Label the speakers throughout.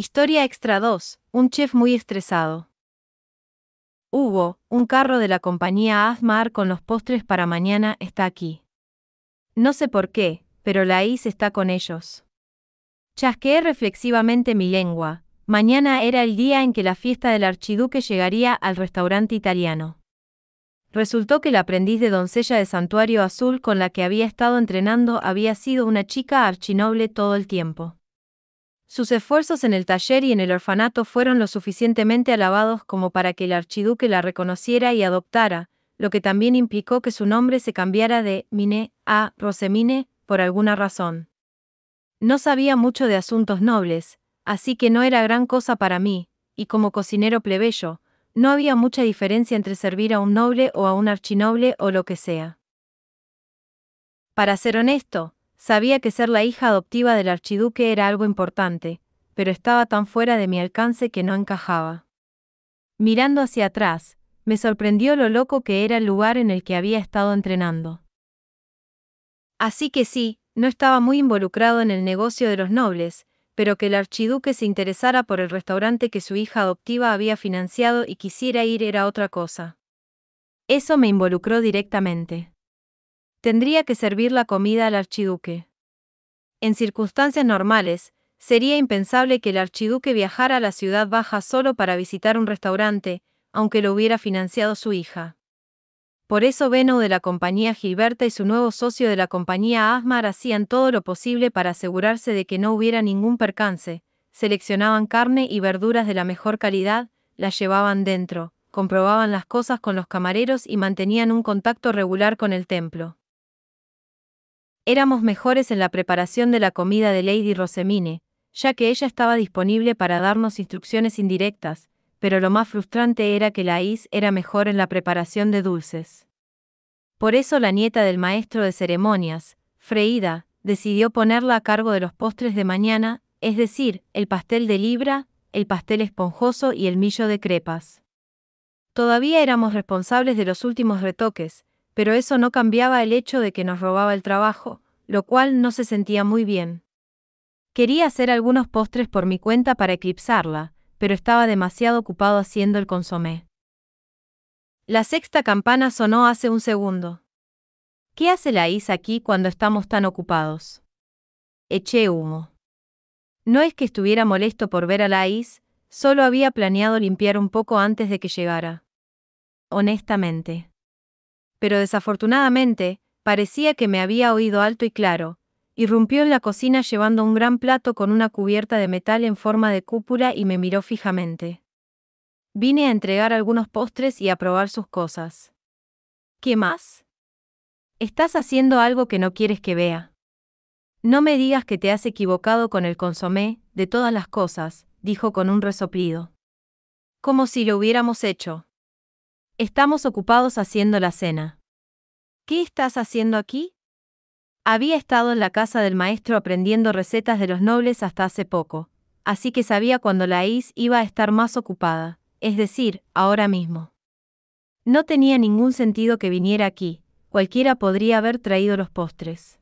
Speaker 1: Historia Extra 2. Un chef muy estresado. Hugo, un carro de la compañía Azmar con los postres para mañana está aquí. No sé por qué, pero la is está con ellos. Chasqueé reflexivamente mi lengua. Mañana era el día en que la fiesta del archiduque llegaría al restaurante italiano. Resultó que la aprendiz de doncella de Santuario Azul con la que había estado entrenando había sido una chica archinoble todo el tiempo. Sus esfuerzos en el taller y en el orfanato fueron lo suficientemente alabados como para que el archiduque la reconociera y adoptara, lo que también implicó que su nombre se cambiara de Mine a Rosemine, por alguna razón. No sabía mucho de asuntos nobles, así que no era gran cosa para mí, y como cocinero plebeyo, no había mucha diferencia entre servir a un noble o a un archinoble o lo que sea. Para ser honesto, Sabía que ser la hija adoptiva del archiduque era algo importante, pero estaba tan fuera de mi alcance que no encajaba. Mirando hacia atrás, me sorprendió lo loco que era el lugar en el que había estado entrenando. Así que sí, no estaba muy involucrado en el negocio de los nobles, pero que el archiduque se interesara por el restaurante que su hija adoptiva había financiado y quisiera ir era otra cosa. Eso me involucró directamente tendría que servir la comida al archiduque. En circunstancias normales, sería impensable que el archiduque viajara a la ciudad baja solo para visitar un restaurante, aunque lo hubiera financiado su hija. Por eso Beno de la compañía Gilberta y su nuevo socio de la compañía Asmar hacían todo lo posible para asegurarse de que no hubiera ningún percance, seleccionaban carne y verduras de la mejor calidad, las llevaban dentro, comprobaban las cosas con los camareros y mantenían un contacto regular con el templo. Éramos mejores en la preparación de la comida de Lady Rosemine, ya que ella estaba disponible para darnos instrucciones indirectas, pero lo más frustrante era que la Is era mejor en la preparación de dulces. Por eso la nieta del maestro de ceremonias, Freida, decidió ponerla a cargo de los postres de mañana, es decir, el pastel de libra, el pastel esponjoso y el millo de crepas. Todavía éramos responsables de los últimos retoques, pero eso no cambiaba el hecho de que nos robaba el trabajo, lo cual no se sentía muy bien. Quería hacer algunos postres por mi cuenta para eclipsarla, pero estaba demasiado ocupado haciendo el consomé. La sexta campana sonó hace un segundo. ¿Qué hace la Is aquí cuando estamos tan ocupados? Eché humo. No es que estuviera molesto por ver a la Is, solo había planeado limpiar un poco antes de que llegara. Honestamente pero desafortunadamente, parecía que me había oído alto y claro, irrumpió en la cocina llevando un gran plato con una cubierta de metal en forma de cúpula y me miró fijamente. Vine a entregar algunos postres y a probar sus cosas. ¿Qué más? Estás haciendo algo que no quieres que vea. No me digas que te has equivocado con el consomé, de todas las cosas, dijo con un resoplido. Como si lo hubiéramos hecho. Estamos ocupados haciendo la cena. ¿Qué estás haciendo aquí? Había estado en la casa del maestro aprendiendo recetas de los nobles hasta hace poco, así que sabía cuando la iba a estar más ocupada, es decir, ahora mismo. No tenía ningún sentido que viniera aquí, cualquiera podría haber traído los postres.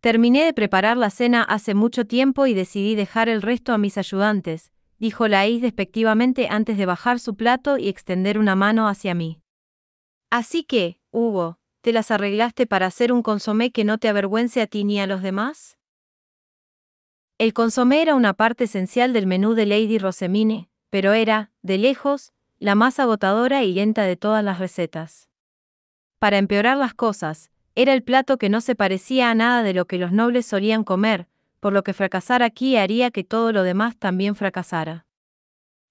Speaker 1: Terminé de preparar la cena hace mucho tiempo y decidí dejar el resto a mis ayudantes, dijo Laís despectivamente antes de bajar su plato y extender una mano hacia mí. Así que, Hugo, ¿te las arreglaste para hacer un consomé que no te avergüence a ti ni a los demás? El consomé era una parte esencial del menú de Lady Rosemine, pero era, de lejos, la más agotadora y lenta de todas las recetas. Para empeorar las cosas, era el plato que no se parecía a nada de lo que los nobles solían comer, por lo que fracasar aquí haría que todo lo demás también fracasara.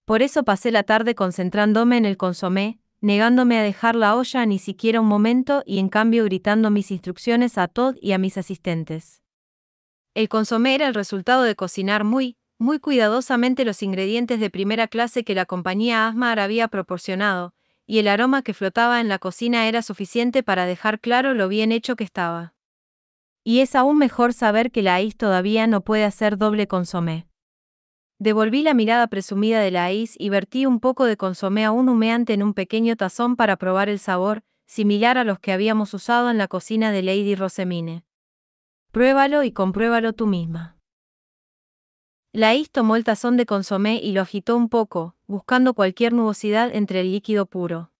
Speaker 1: Por eso pasé la tarde concentrándome en el consomé, negándome a dejar la olla ni siquiera un momento y en cambio gritando mis instrucciones a Todd y a mis asistentes. El consomé era el resultado de cocinar muy, muy cuidadosamente los ingredientes de primera clase que la compañía Asmar había proporcionado, y el aroma que flotaba en la cocina era suficiente para dejar claro lo bien hecho que estaba. Y es aún mejor saber que la AIS todavía no puede hacer doble consomé. Devolví la mirada presumida de la y vertí un poco de consomé aún humeante en un pequeño tazón para probar el sabor, similar a los que habíamos usado en la cocina de Lady Rosemine. Pruébalo y compruébalo tú misma. Laís tomó el tazón de consomé y lo agitó un poco, buscando cualquier nubosidad entre el líquido puro.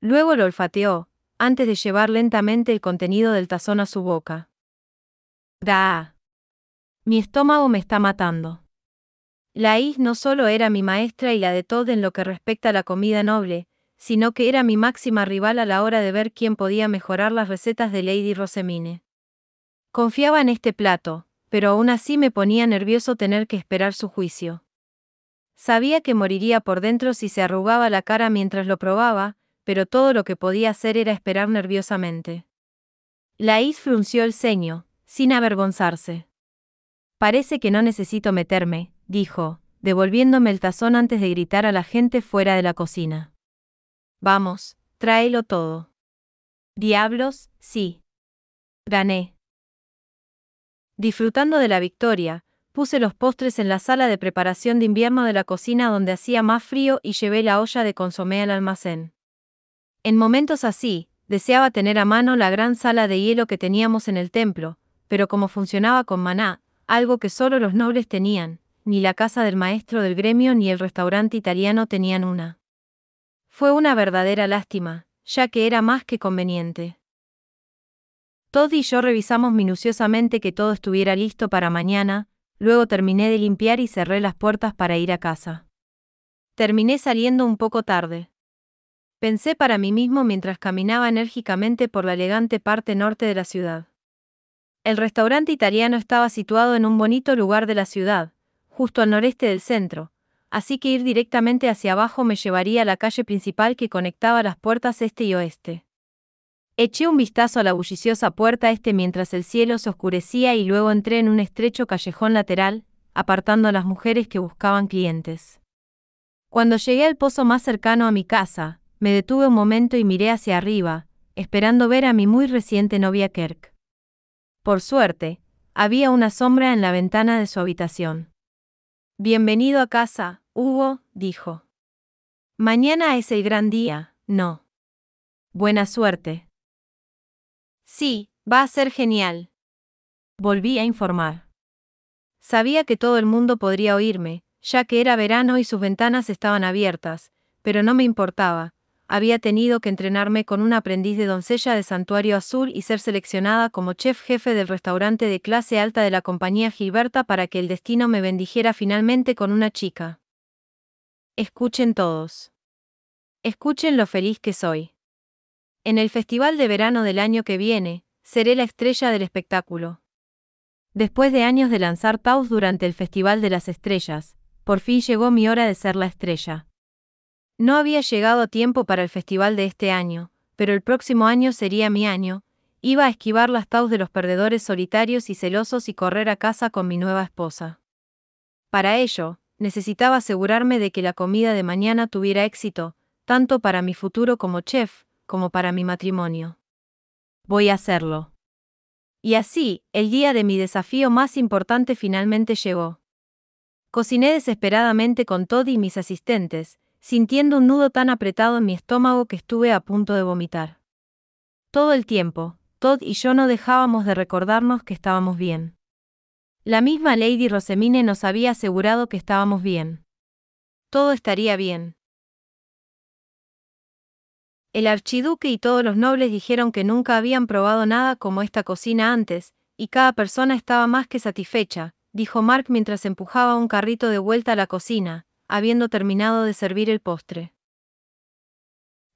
Speaker 1: Luego lo olfateó, antes de llevar lentamente el contenido del tazón a su boca. Da. Mi estómago me está matando. La Is no solo era mi maestra y la de todo en lo que respecta a la comida noble, sino que era mi máxima rival a la hora de ver quién podía mejorar las recetas de Lady Rosemine. Confiaba en este plato, pero aún así me ponía nervioso tener que esperar su juicio. Sabía que moriría por dentro si se arrugaba la cara mientras lo probaba, pero todo lo que podía hacer era esperar nerviosamente. Laís frunció el ceño, sin avergonzarse. Parece que no necesito meterme, dijo, devolviéndome el tazón antes de gritar a la gente fuera de la cocina. Vamos, tráelo todo. Diablos, sí. Gané. Disfrutando de la victoria, puse los postres en la sala de preparación de invierno de la cocina donde hacía más frío y llevé la olla de consomé al almacén. En momentos así, deseaba tener a mano la gran sala de hielo que teníamos en el templo, pero como funcionaba con maná, algo que solo los nobles tenían, ni la casa del maestro del gremio ni el restaurante italiano tenían una. Fue una verdadera lástima, ya que era más que conveniente. Todd y yo revisamos minuciosamente que todo estuviera listo para mañana, luego terminé de limpiar y cerré las puertas para ir a casa. Terminé saliendo un poco tarde pensé para mí mismo mientras caminaba enérgicamente por la elegante parte norte de la ciudad. El restaurante italiano estaba situado en un bonito lugar de la ciudad, justo al noreste del centro, así que ir directamente hacia abajo me llevaría a la calle principal que conectaba las puertas este y oeste. Eché un vistazo a la bulliciosa puerta este mientras el cielo se oscurecía y luego entré en un estrecho callejón lateral, apartando a las mujeres que buscaban clientes. Cuando llegué al pozo más cercano a mi casa, me detuve un momento y miré hacia arriba, esperando ver a mi muy reciente novia Kirk. Por suerte, había una sombra en la ventana de su habitación. Bienvenido a casa, Hugo, dijo. Mañana es el gran día, ¿no? Buena suerte. Sí, va a ser genial. Volví a informar. Sabía que todo el mundo podría oírme, ya que era verano y sus ventanas estaban abiertas, pero no me importaba, había tenido que entrenarme con un aprendiz de doncella de Santuario Azul y ser seleccionada como chef jefe del restaurante de clase alta de la compañía Gilberta para que el destino me bendijera finalmente con una chica. Escuchen todos. Escuchen lo feliz que soy. En el festival de verano del año que viene, seré la estrella del espectáculo. Después de años de lanzar paus durante el Festival de las Estrellas, por fin llegó mi hora de ser la estrella. No había llegado a tiempo para el festival de este año, pero el próximo año sería mi año, iba a esquivar las taus de los perdedores solitarios y celosos y correr a casa con mi nueva esposa. Para ello, necesitaba asegurarme de que la comida de mañana tuviera éxito, tanto para mi futuro como chef, como para mi matrimonio. Voy a hacerlo. Y así, el día de mi desafío más importante finalmente llegó. Cociné desesperadamente con Todd y mis asistentes, sintiendo un nudo tan apretado en mi estómago que estuve a punto de vomitar. Todo el tiempo, Todd y yo no dejábamos de recordarnos que estábamos bien. La misma Lady Rosemine nos había asegurado que estábamos bien. Todo estaría bien. El archiduque y todos los nobles dijeron que nunca habían probado nada como esta cocina antes, y cada persona estaba más que satisfecha, dijo Mark mientras empujaba un carrito de vuelta a la cocina, habiendo terminado de servir el postre.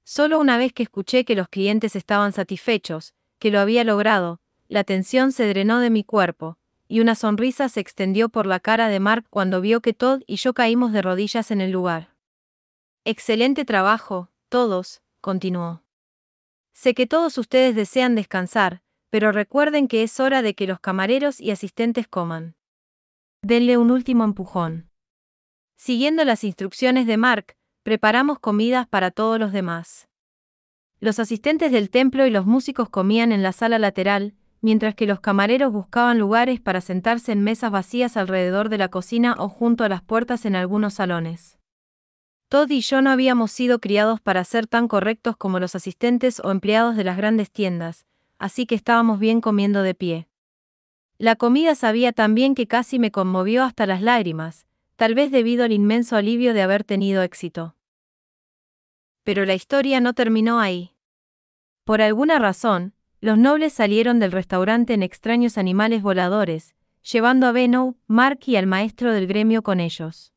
Speaker 1: Solo una vez que escuché que los clientes estaban satisfechos, que lo había logrado, la tensión se drenó de mi cuerpo, y una sonrisa se extendió por la cara de Mark cuando vio que Todd y yo caímos de rodillas en el lugar. Excelente trabajo, todos, continuó. Sé que todos ustedes desean descansar, pero recuerden que es hora de que los camareros y asistentes coman. Denle un último empujón. Siguiendo las instrucciones de Mark, preparamos comidas para todos los demás. Los asistentes del templo y los músicos comían en la sala lateral, mientras que los camareros buscaban lugares para sentarse en mesas vacías alrededor de la cocina o junto a las puertas en algunos salones. Todd y yo no habíamos sido criados para ser tan correctos como los asistentes o empleados de las grandes tiendas, así que estábamos bien comiendo de pie. La comida sabía tan bien que casi me conmovió hasta las lágrimas, tal vez debido al inmenso alivio de haber tenido éxito. Pero la historia no terminó ahí. Por alguna razón, los nobles salieron del restaurante en extraños animales voladores, llevando a Beno, Mark y al maestro del gremio con ellos.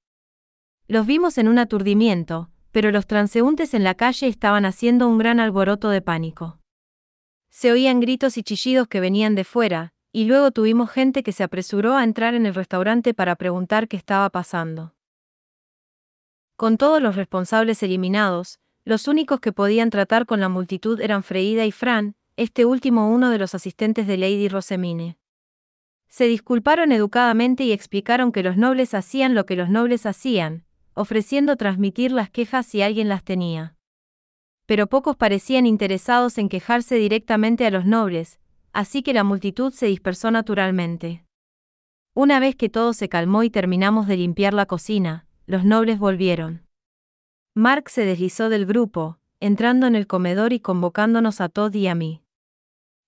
Speaker 1: Los vimos en un aturdimiento, pero los transeúntes en la calle estaban haciendo un gran alboroto de pánico. Se oían gritos y chillidos que venían de fuera, y luego tuvimos gente que se apresuró a entrar en el restaurante para preguntar qué estaba pasando. Con todos los responsables eliminados, los únicos que podían tratar con la multitud eran Freida y Fran, este último uno de los asistentes de Lady Rosemine. Se disculparon educadamente y explicaron que los nobles hacían lo que los nobles hacían, ofreciendo transmitir las quejas si alguien las tenía. Pero pocos parecían interesados en quejarse directamente a los nobles, así que la multitud se dispersó naturalmente. Una vez que todo se calmó y terminamos de limpiar la cocina, los nobles volvieron. Mark se deslizó del grupo, entrando en el comedor y convocándonos a Todd y a mí.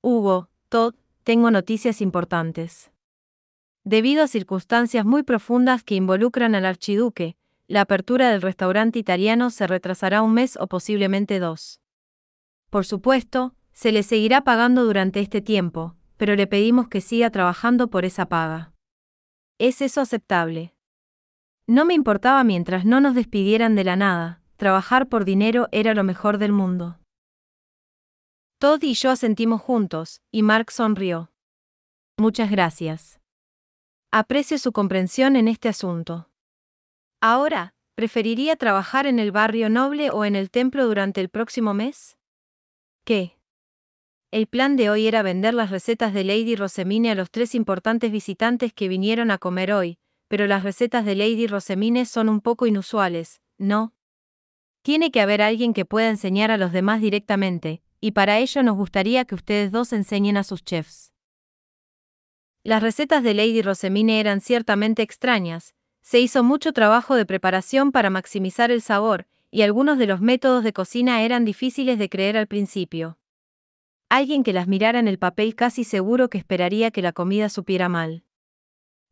Speaker 1: Hugo, Todd, tengo noticias importantes. Debido a circunstancias muy profundas que involucran al archiduque, la apertura del restaurante italiano se retrasará un mes o posiblemente dos. Por supuesto, se le seguirá pagando durante este tiempo, pero le pedimos que siga trabajando por esa paga. ¿Es eso aceptable? No me importaba mientras no nos despidieran de la nada, trabajar por dinero era lo mejor del mundo. Todd y yo asentimos juntos, y Mark sonrió. Muchas gracias. Aprecio su comprensión en este asunto. Ahora, ¿preferiría trabajar en el barrio noble o en el templo durante el próximo mes? ¿Qué? El plan de hoy era vender las recetas de Lady Rosemine a los tres importantes visitantes que vinieron a comer hoy, pero las recetas de Lady Rosemine son un poco inusuales, ¿no? Tiene que haber alguien que pueda enseñar a los demás directamente, y para ello nos gustaría que ustedes dos enseñen a sus chefs. Las recetas de Lady Rosemine eran ciertamente extrañas, se hizo mucho trabajo de preparación para maximizar el sabor, y algunos de los métodos de cocina eran difíciles de creer al principio alguien que las mirara en el papel casi seguro que esperaría que la comida supiera mal.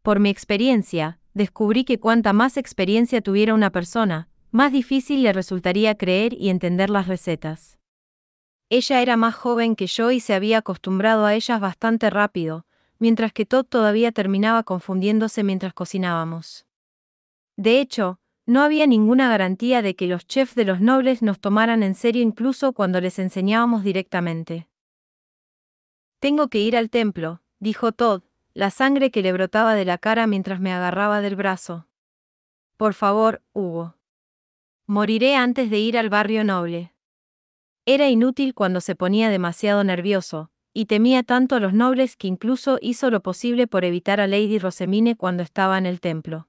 Speaker 1: Por mi experiencia, descubrí que cuanta más experiencia tuviera una persona, más difícil le resultaría creer y entender las recetas. Ella era más joven que yo y se había acostumbrado a ellas bastante rápido, mientras que Todd todavía terminaba confundiéndose mientras cocinábamos. De hecho, no había ninguna garantía de que los chefs de los nobles nos tomaran en serio incluso cuando les enseñábamos directamente. Tengo que ir al templo, dijo Todd, la sangre que le brotaba de la cara mientras me agarraba del brazo. Por favor, Hugo. Moriré antes de ir al barrio noble. Era inútil cuando se ponía demasiado nervioso, y temía tanto a los nobles que incluso hizo lo posible por evitar a Lady Rosemine cuando estaba en el templo.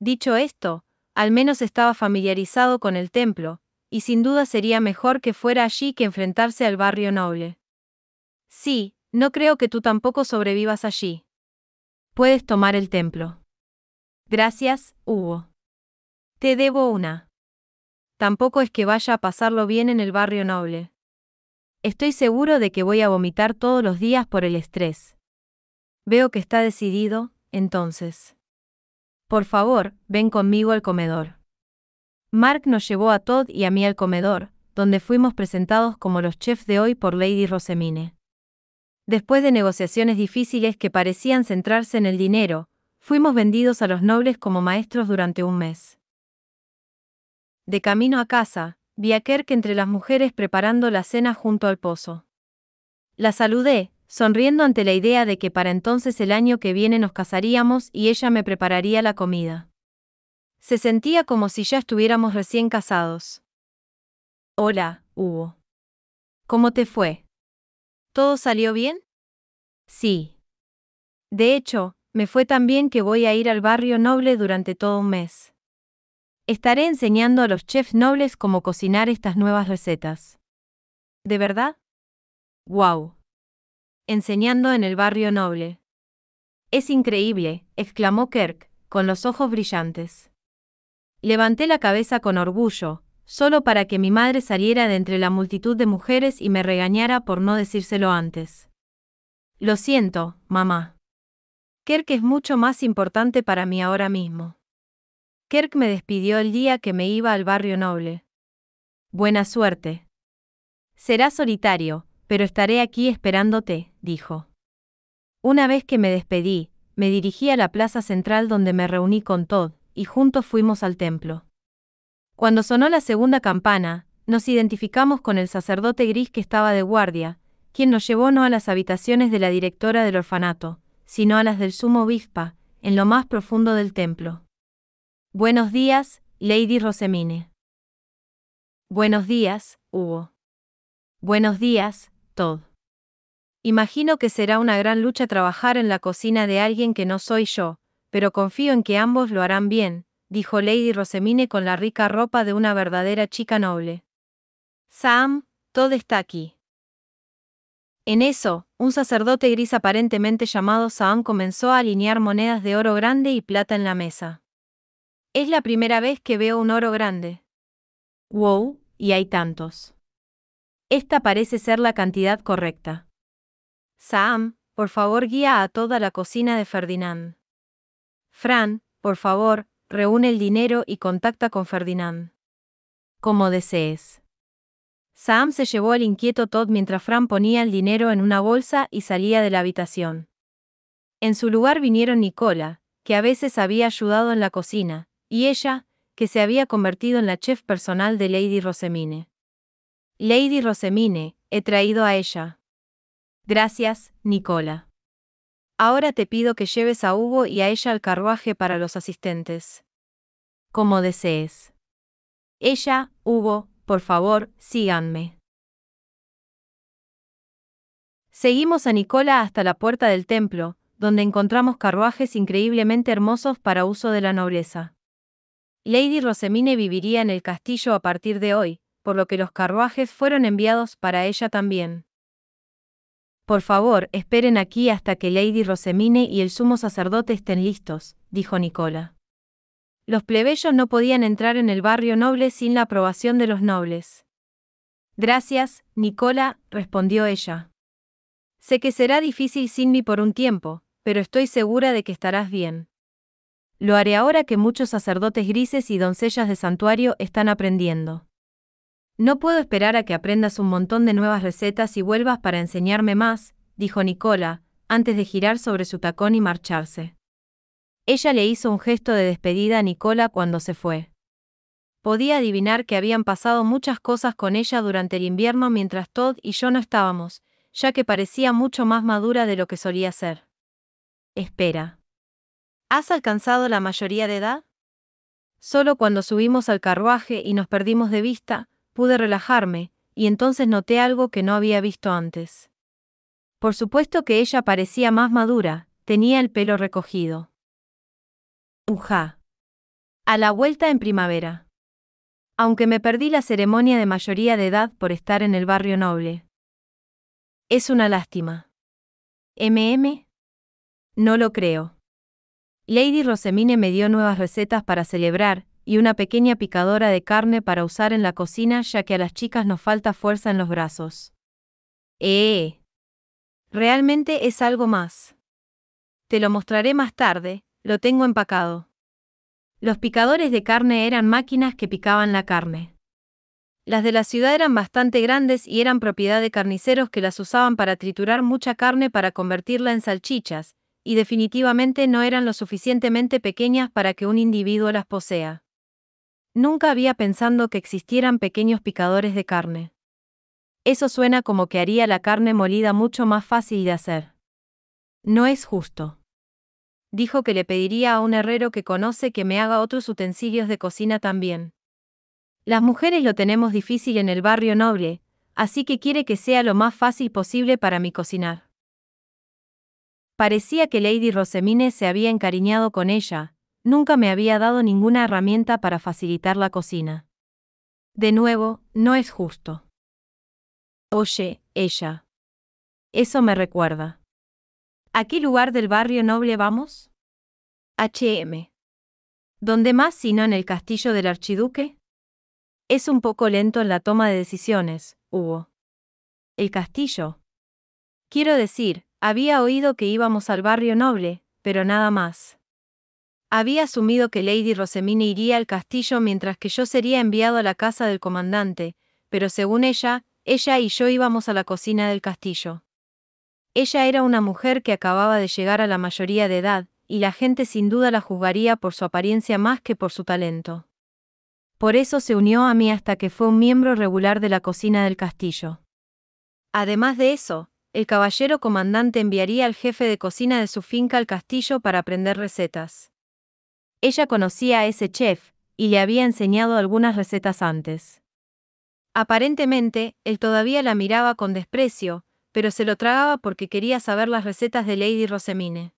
Speaker 1: Dicho esto, al menos estaba familiarizado con el templo, y sin duda sería mejor que fuera allí que enfrentarse al barrio noble. Sí, no creo que tú tampoco sobrevivas allí. Puedes tomar el templo. Gracias, Hugo. Te debo una. Tampoco es que vaya a pasarlo bien en el barrio noble. Estoy seguro de que voy a vomitar todos los días por el estrés. Veo que está decidido, entonces. Por favor, ven conmigo al comedor. Mark nos llevó a Todd y a mí al comedor, donde fuimos presentados como los chefs de hoy por Lady Rosemine. Después de negociaciones difíciles que parecían centrarse en el dinero, fuimos vendidos a los nobles como maestros durante un mes. De camino a casa, vi a Kerk entre las mujeres preparando la cena junto al pozo. La saludé, sonriendo ante la idea de que para entonces el año que viene nos casaríamos y ella me prepararía la comida. Se sentía como si ya estuviéramos recién casados. Hola, Hugo. ¿Cómo te fue? ¿Todo salió bien? Sí. De hecho, me fue tan bien que voy a ir al barrio noble durante todo un mes. Estaré enseñando a los chefs nobles cómo cocinar estas nuevas recetas. ¿De verdad? ¡Wow! Enseñando en el barrio noble. Es increíble, exclamó Kirk, con los ojos brillantes. Levanté la cabeza con orgullo, solo para que mi madre saliera de entre la multitud de mujeres y me regañara por no decírselo antes. Lo siento, mamá. Kirk es mucho más importante para mí ahora mismo. Kirk me despidió el día que me iba al barrio noble. Buena suerte. Será solitario, pero estaré aquí esperándote, dijo. Una vez que me despedí, me dirigí a la plaza central donde me reuní con Todd, y juntos fuimos al templo. Cuando sonó la segunda campana, nos identificamos con el sacerdote gris que estaba de guardia, quien nos llevó no a las habitaciones de la directora del orfanato, sino a las del sumo obispa, en lo más profundo del templo. Buenos días, Lady Rosemine. Buenos días, Hugo. Buenos días, Todd. Imagino que será una gran lucha trabajar en la cocina de alguien que no soy yo, pero confío en que ambos lo harán bien, dijo Lady Rosemine con la rica ropa de una verdadera chica noble. Sam, todo está aquí. En eso, un sacerdote gris aparentemente llamado Sam comenzó a alinear monedas de oro grande y plata en la mesa. Es la primera vez que veo un oro grande. Wow, y hay tantos. Esta parece ser la cantidad correcta. Sam, por favor guía a toda la cocina de Ferdinand. Fran, por favor, reúne el dinero y contacta con Ferdinand. Como desees. Sam se llevó al inquieto Todd mientras Fran ponía el dinero en una bolsa y salía de la habitación. En su lugar vinieron Nicola, que a veces había ayudado en la cocina, y ella, que se había convertido en la chef personal de Lady Rosemine. Lady Rosemine, he traído a ella. Gracias, Nicola. Ahora te pido que lleves a Hugo y a ella al carruaje para los asistentes. Como desees. Ella, Hugo, por favor, síganme. Seguimos a Nicola hasta la puerta del templo, donde encontramos carruajes increíblemente hermosos para uso de la nobleza. Lady Rosemine viviría en el castillo a partir de hoy, por lo que los carruajes fueron enviados para ella también. Por favor, esperen aquí hasta que Lady Rosemine y el sumo sacerdote estén listos, dijo Nicola. Los plebeyos no podían entrar en el barrio noble sin la aprobación de los nobles. Gracias, Nicola, respondió ella. Sé que será difícil sin mí por un tiempo, pero estoy segura de que estarás bien. Lo haré ahora que muchos sacerdotes grises y doncellas de santuario están aprendiendo. No puedo esperar a que aprendas un montón de nuevas recetas y vuelvas para enseñarme más, dijo Nicola, antes de girar sobre su tacón y marcharse. Ella le hizo un gesto de despedida a Nicola cuando se fue. Podía adivinar que habían pasado muchas cosas con ella durante el invierno mientras Todd y yo no estábamos, ya que parecía mucho más madura de lo que solía ser. Espera. ¿Has alcanzado la mayoría de edad? Solo cuando subimos al carruaje y nos perdimos de vista, pude relajarme, y entonces noté algo que no había visto antes. Por supuesto que ella parecía más madura, tenía el pelo recogido. Uja. A la vuelta en primavera. Aunque me perdí la ceremonia de mayoría de edad por estar en el barrio noble. Es una lástima. MM. No lo creo. Lady Rosemine me dio nuevas recetas para celebrar, y una pequeña picadora de carne para usar en la cocina ya que a las chicas nos falta fuerza en los brazos. ¡Eh! Realmente es algo más. Te lo mostraré más tarde, lo tengo empacado. Los picadores de carne eran máquinas que picaban la carne. Las de la ciudad eran bastante grandes y eran propiedad de carniceros que las usaban para triturar mucha carne para convertirla en salchichas, y definitivamente no eran lo suficientemente pequeñas para que un individuo las posea. Nunca había pensado que existieran pequeños picadores de carne. Eso suena como que haría la carne molida mucho más fácil de hacer. No es justo. Dijo que le pediría a un herrero que conoce que me haga otros utensilios de cocina también. Las mujeres lo tenemos difícil en el barrio noble, así que quiere que sea lo más fácil posible para mi cocinar. Parecía que Lady Rosemine se había encariñado con ella, nunca me había dado ninguna herramienta para facilitar la cocina. De nuevo, no es justo. Oye, ella. Eso me recuerda. ¿A qué lugar del barrio noble vamos? HM. ¿Dónde más sino en el castillo del archiduque? Es un poco lento en la toma de decisiones, Hugo. El castillo. Quiero decir, había oído que íbamos al barrio noble, pero nada más. Había asumido que Lady Rosemine iría al castillo mientras que yo sería enviado a la casa del comandante, pero según ella, ella y yo íbamos a la cocina del castillo. Ella era una mujer que acababa de llegar a la mayoría de edad, y la gente sin duda la juzgaría por su apariencia más que por su talento. Por eso se unió a mí hasta que fue un miembro regular de la cocina del castillo. Además de eso, el caballero comandante enviaría al jefe de cocina de su finca al castillo para aprender recetas. Ella conocía a ese chef, y le había enseñado algunas recetas antes. Aparentemente, él todavía la miraba con desprecio, pero se lo tragaba porque quería saber las recetas de Lady Rosemine.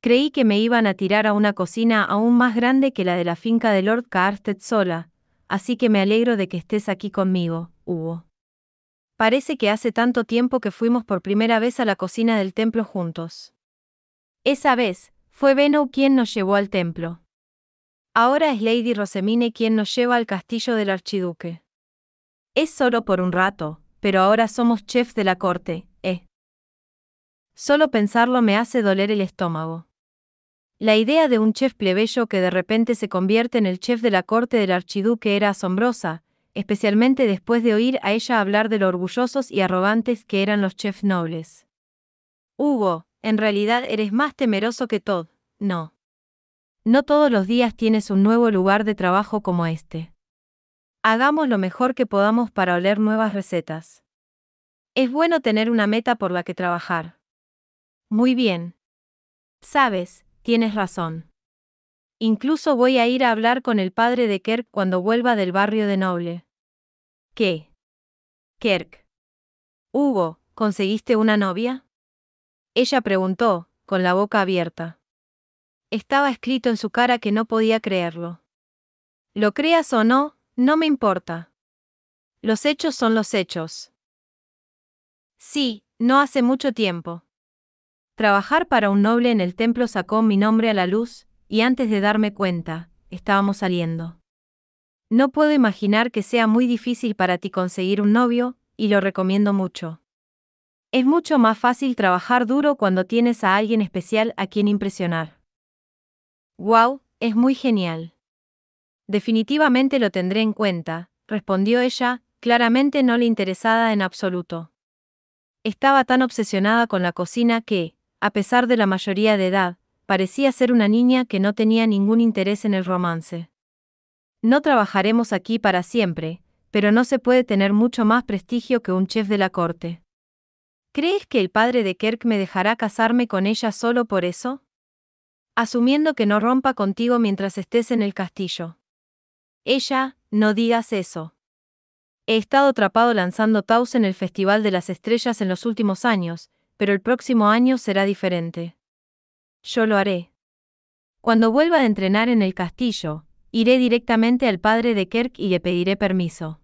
Speaker 1: Creí que me iban a tirar a una cocina aún más grande que la de la finca de Lord Carsted sola, así que me alegro de que estés aquí conmigo, Hugo. Parece que hace tanto tiempo que fuimos por primera vez a la cocina del templo juntos. Esa vez, fue Beno quien nos llevó al templo. Ahora es Lady Rosemine quien nos lleva al castillo del archiduque. Es solo por un rato, pero ahora somos chef de la corte, ¿eh? Solo pensarlo me hace doler el estómago. La idea de un chef plebeyo que de repente se convierte en el chef de la corte del archiduque era asombrosa, especialmente después de oír a ella hablar de lo orgullosos y arrogantes que eran los chefs nobles. Hugo, en realidad eres más temeroso que Todd, no. No todos los días tienes un nuevo lugar de trabajo como este. Hagamos lo mejor que podamos para oler nuevas recetas. Es bueno tener una meta por la que trabajar. Muy bien. Sabes, tienes razón. Incluso voy a ir a hablar con el padre de Kirk cuando vuelva del barrio de Noble. ¿Qué? Kirk. Hugo, ¿conseguiste una novia? Ella preguntó, con la boca abierta. Estaba escrito en su cara que no podía creerlo. Lo creas o no, no me importa. Los hechos son los hechos. Sí, no hace mucho tiempo. Trabajar para un noble en el templo sacó mi nombre a la luz, y antes de darme cuenta, estábamos saliendo. No puedo imaginar que sea muy difícil para ti conseguir un novio, y lo recomiendo mucho. Es mucho más fácil trabajar duro cuando tienes a alguien especial a quien impresionar. ¡Wow! Es muy genial. Definitivamente lo tendré en cuenta, respondió ella, claramente no le interesada en absoluto. Estaba tan obsesionada con la cocina que, a pesar de la mayoría de edad, parecía ser una niña que no tenía ningún interés en el romance. No trabajaremos aquí para siempre, pero no se puede tener mucho más prestigio que un chef de la corte. ¿Crees que el padre de Kirk me dejará casarme con ella solo por eso? Asumiendo que no rompa contigo mientras estés en el castillo. Ella, no digas eso. He estado atrapado lanzando Taus en el Festival de las Estrellas en los últimos años, pero el próximo año será diferente. Yo lo haré. Cuando vuelva a entrenar en el castillo, iré directamente al padre de Kirk y le pediré permiso.